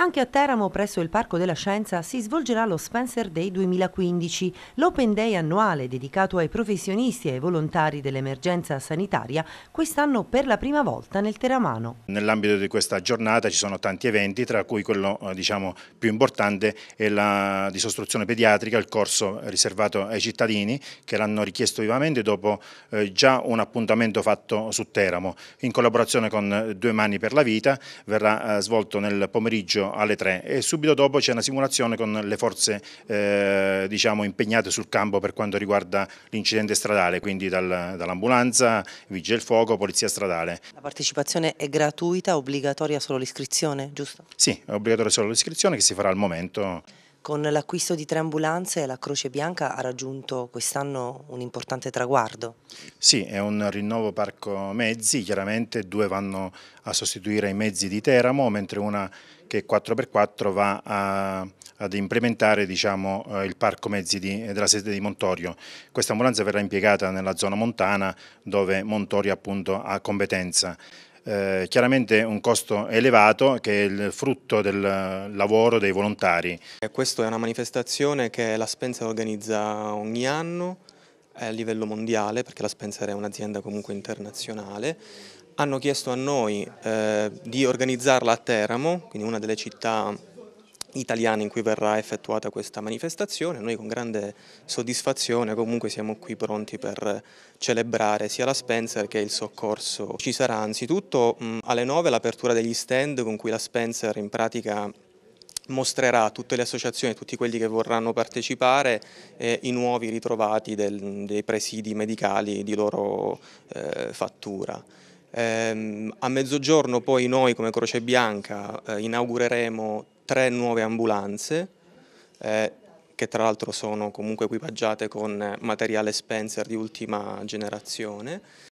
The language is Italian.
Anche a Teramo, presso il Parco della Scienza, si svolgerà lo Spencer Day 2015, l'open day annuale dedicato ai professionisti e ai volontari dell'emergenza sanitaria, quest'anno per la prima volta nel Teramano. Nell'ambito di questa giornata ci sono tanti eventi, tra cui quello eh, diciamo, più importante è la disostruzione pediatrica, il corso riservato ai cittadini che l'hanno richiesto vivamente dopo eh, già un appuntamento fatto su Teramo. In collaborazione con eh, Due Mani per la Vita verrà eh, svolto nel pomeriggio alle 3 e subito dopo c'è una simulazione con le forze eh, diciamo, impegnate sul campo per quanto riguarda l'incidente stradale, quindi dal, dall'ambulanza, vigile del fuoco, polizia stradale. La partecipazione è gratuita, obbligatoria solo l'iscrizione, giusto? Sì, è obbligatoria solo l'iscrizione che si farà al momento. Con l'acquisto di tre ambulanze la Croce Bianca ha raggiunto quest'anno un importante traguardo. Sì, è un rinnovo parco mezzi, chiaramente due vanno a sostituire i mezzi di Teramo, mentre una che 4x4 va a, ad implementare diciamo, eh, il parco mezzi di, della sede di Montorio. Questa ambulanza verrà impiegata nella zona montana dove Montorio appunto, ha competenza. Eh, chiaramente un costo elevato che è il frutto del lavoro dei volontari. Questa è una manifestazione che la Spencer organizza ogni anno eh, a livello mondiale, perché la Spencer è un'azienda comunque internazionale, hanno chiesto a noi eh, di organizzarla a Teramo, quindi una delle città italiana in cui verrà effettuata questa manifestazione. Noi con grande soddisfazione comunque siamo qui pronti per celebrare sia la Spencer che il soccorso. Ci sarà anzitutto alle 9 l'apertura degli stand con cui la Spencer in pratica mostrerà a tutte le associazioni, a tutti quelli che vorranno partecipare, eh, i nuovi ritrovati del, dei presidi medicali di loro eh, fattura. Eh, a mezzogiorno poi noi come Croce Bianca eh, inaugureremo tre nuove ambulanze, eh, che tra l'altro sono comunque equipaggiate con eh, materiale Spencer di ultima generazione,